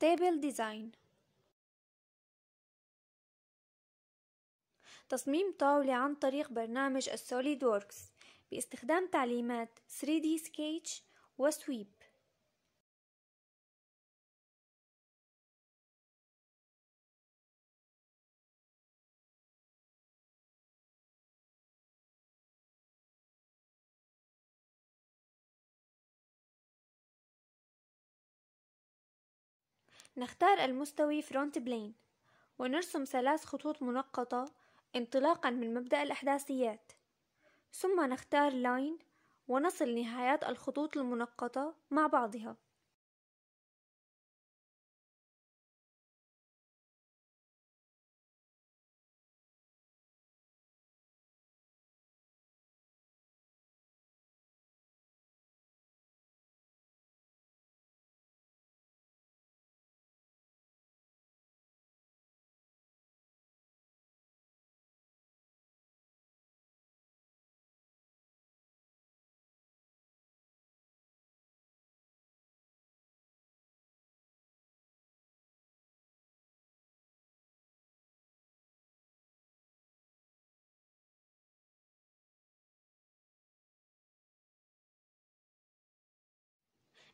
تابل ديزاين تصميم طاولة عن طريق برنامج السوليد ووركس باستخدام تعليمات 3D Sketch وسويب نختار المستوي فرونت بلين ونرسم ثلاث خطوط منقطة انطلاقا من مبدأ الأحداثيات ثم نختار لاين ونصل نهايات الخطوط المنقطة مع بعضها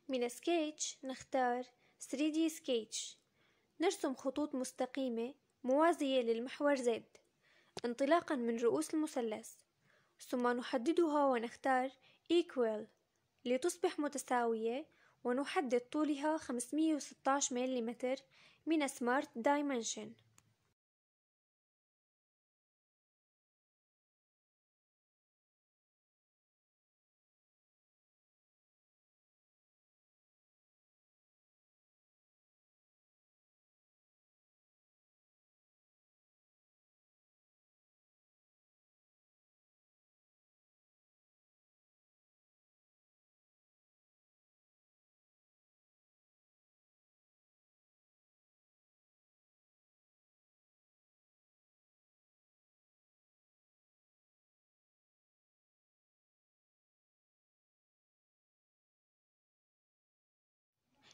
من سكيتش نختار 3D سكيتش نرسم خطوط مستقيمة موازية للمحور Z انطلاقا من رؤوس المثلث ثم نحددها ونختار equal لتصبح متساوية ونحدد طولها 516 ملم من Smart Dimension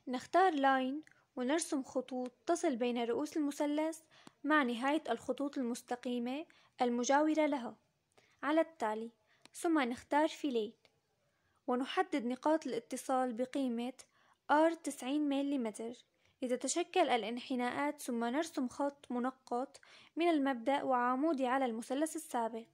نختار لاين ونرسم خطوط تصل بين رؤوس المثلث مع نهاية الخطوط المستقيمة المجاورة لها على التالي ثم نختار فيليت ونحدد نقاط الاتصال بقيمة R 90 ملم لتتشكل الانحناءات ثم نرسم خط منقط من المبدأ وعمودي على المثلث السابق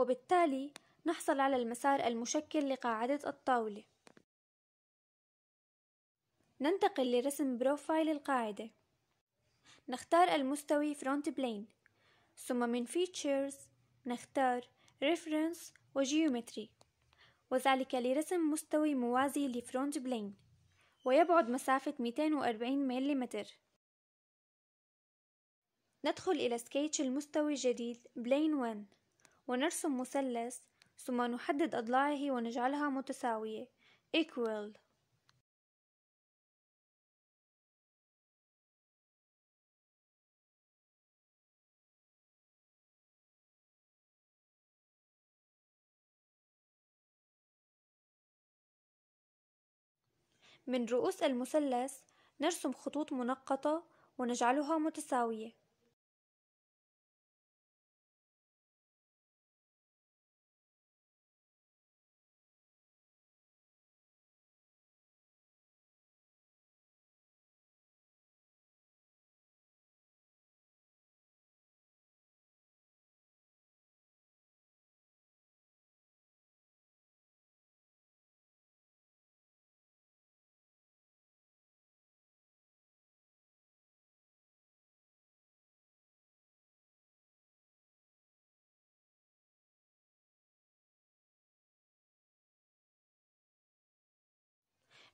وبالتالي نحصل على المسار المشكل لقاعدة الطاولة ننتقل لرسم بروفايل القاعدة نختار المستوي Front Plane ثم من Features نختار Reference و Geometry وذلك لرسم مستوي موازي لفرونت بلين ويبعد مسافة 240 ملم ندخل إلى سكيتش المستوي الجديد Plane 1 ونرسم مثلث ثم نحدد أضلاعه ونجعلها متساوية equal من رؤوس المثلث نرسم خطوط منقطة ونجعلها متساوية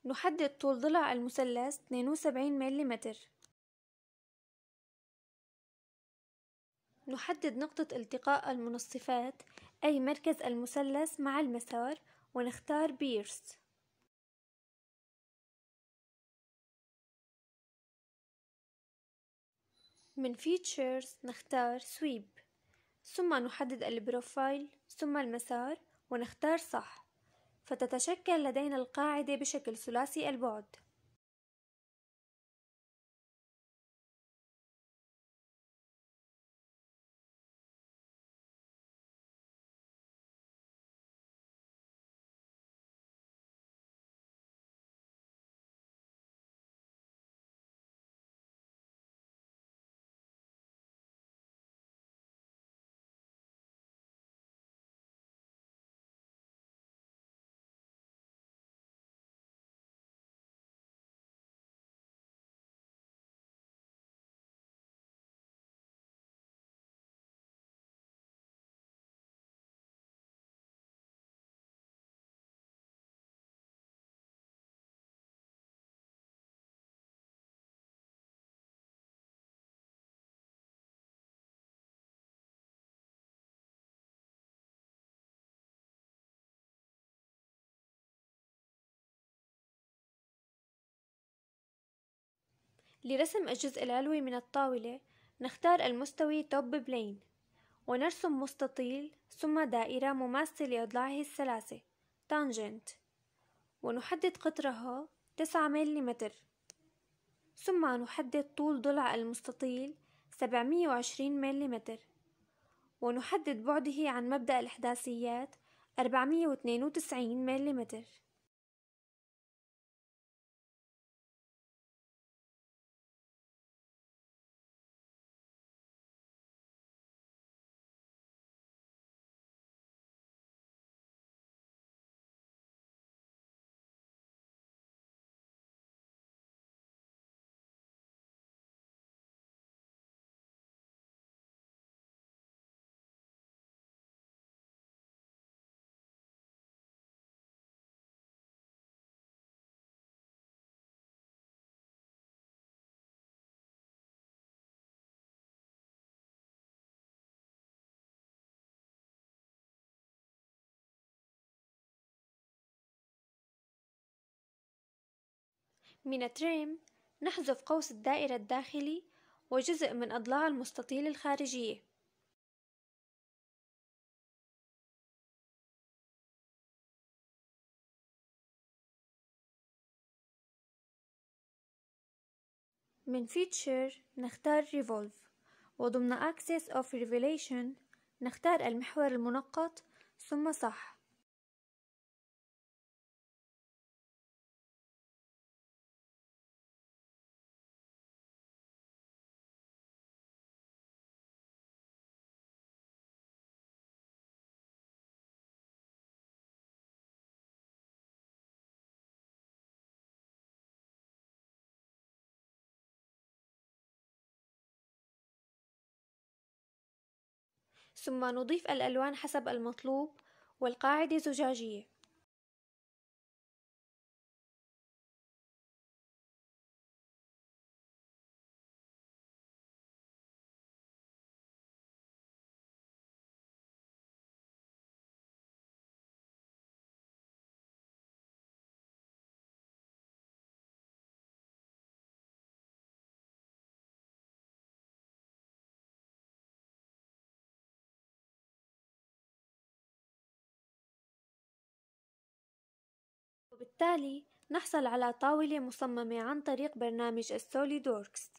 نحدد طول ضلع المثلث 72 ملم نحدد نقطة التقاء المنصفات أي مركز المثلث مع المسار ونختار بيرس من Features نختار Sweep ثم نحدد البروفايل ثم المسار ونختار صح فتتشكل لدينا القاعدة بشكل ثلاثي البعد لرسم الجزء العلوي من الطاولة نختار المستوي توب بلين ونرسم مستطيل ثم دائرة مماثلة لأضلاعه الثلاثة تانجنت ونحدد قطرها تسعة ملم ثم نحدد طول ضلع المستطيل وعشرين ملم ونحدد بعده عن مبدأ الإحداثيات وتسعين ملم من تريم نحذف قوس الدائرة الداخلي وجزء من أضلاع المستطيل الخارجية من Feature نختار Revolve وضمن Axis of Revelation نختار المحور المنقط ثم صح ثم نضيف الألوان حسب المطلوب والقاعدة زجاجية وبالتالي نحصل على طاولة مصممة عن طريق برنامج السوليدوركس